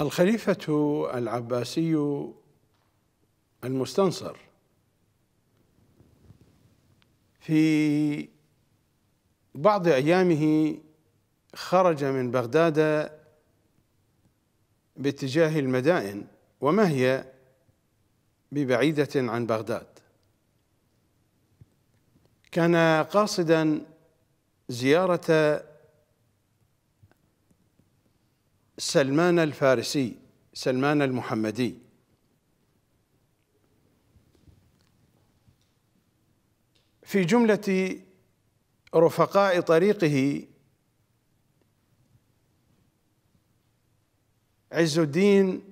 الخليفة العباسي المستنصر في بعض أيامه خرج من بغداد باتجاه المدائن وما هي ببعيدة عن بغداد كان قاصدا زيارة سلمان الفارسي سلمان المحمدي في جملة رفقاء طريقه عز الدين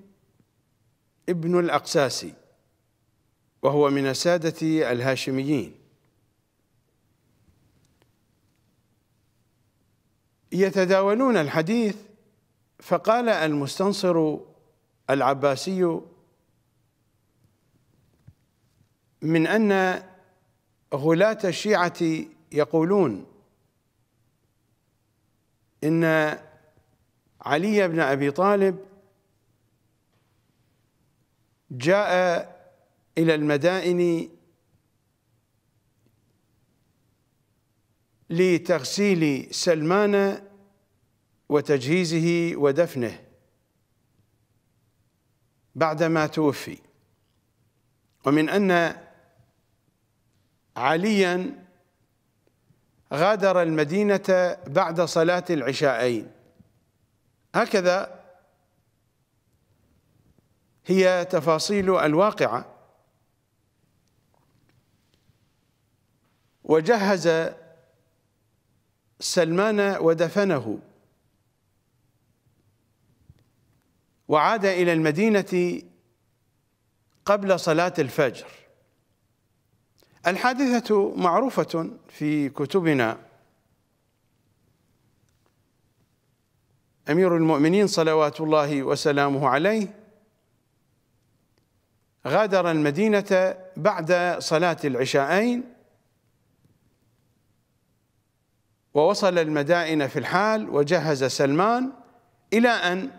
ابن الأقساسي وهو من السادة الهاشميين يتداولون الحديث فقال المستنصر العباسي من أن غلاة الشيعة يقولون إن علي بن أبي طالب جاء إلى المدائن لتغسيل سلمان وتجهيزه ودفنه بعدما توفي ومن أن عليا غادر المدينة بعد صلاة العشاءين هكذا هي تفاصيل الواقعة وجهز سلمان ودفنه وعاد إلى المدينة قبل صلاة الفجر الحادثة معروفة في كتبنا أمير المؤمنين صلوات الله وسلامه عليه غادر المدينة بعد صلاة العشاءين ووصل المدائن في الحال وجهز سلمان إلى أن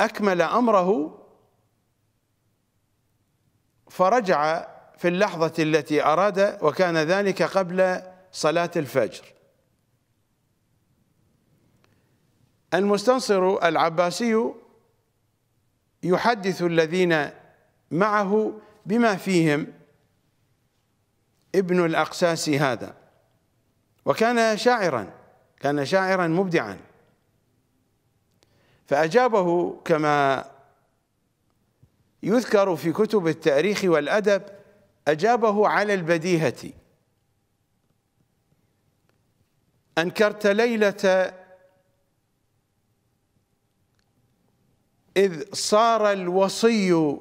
أكمل أمره فرجع في اللحظة التي أراد وكان ذلك قبل صلاة الفجر المستنصر العباسي يحدث الذين معه بما فيهم ابن الأقساس هذا وكان شاعرا كان شاعرا مبدعا فأجابه كما يذكر في كتب التاريخ والأدب أجابه على البديهة أنكرت ليلة إذ صار الوصي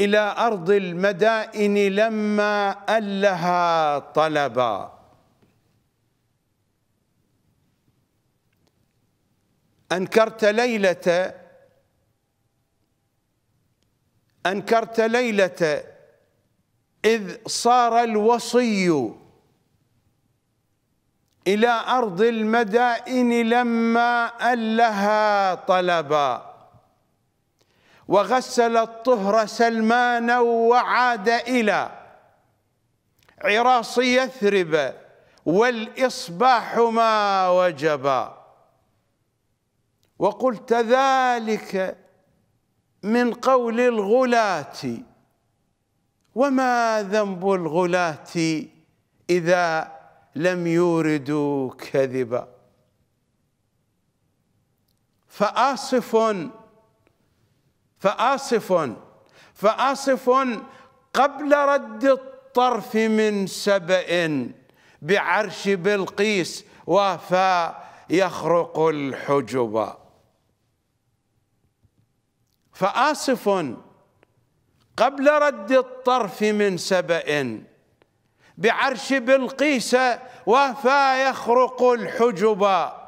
إلى أرض المدائن لما ألها طلبا أنكرت ليلة أنكرت ليلة إذ صار الوصي إلى أرض المدائن لما ألها طلبا وغسل الطهر سلمانا وعاد إلى عراص يثرب والإصباح ما وجبا وقلت ذلك من قول الغلاة وما ذنب الغلاة إذا لم يوردوا كذبا فآصف فآصف فآصف قبل رد الطرف من سبأ بعرش بلقيس وفى يخرق الحجبا فآسف قبل رد الطرف من سبأ بعرش بلقيس وفا يخرق الحجبا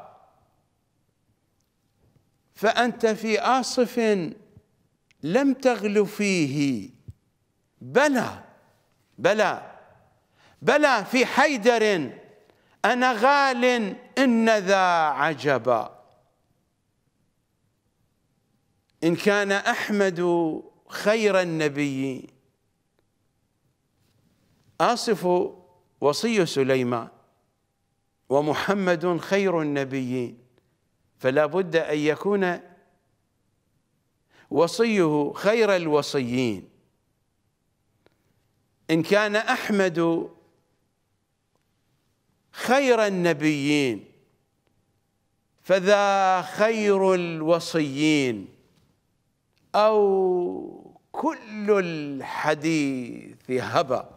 فأنت في آصف لم تغل فيه بلى بلى بلى في حيدر أنا غال إن ذا عجبا إن كان أحمد خير النبيين آصف وصي سليمان ومحمد خير النبيين فلا بد أن يكون وصيه خير الوصيين إن كان أحمد خير النبيين فذا خير الوصيين أو كل الحديث هبى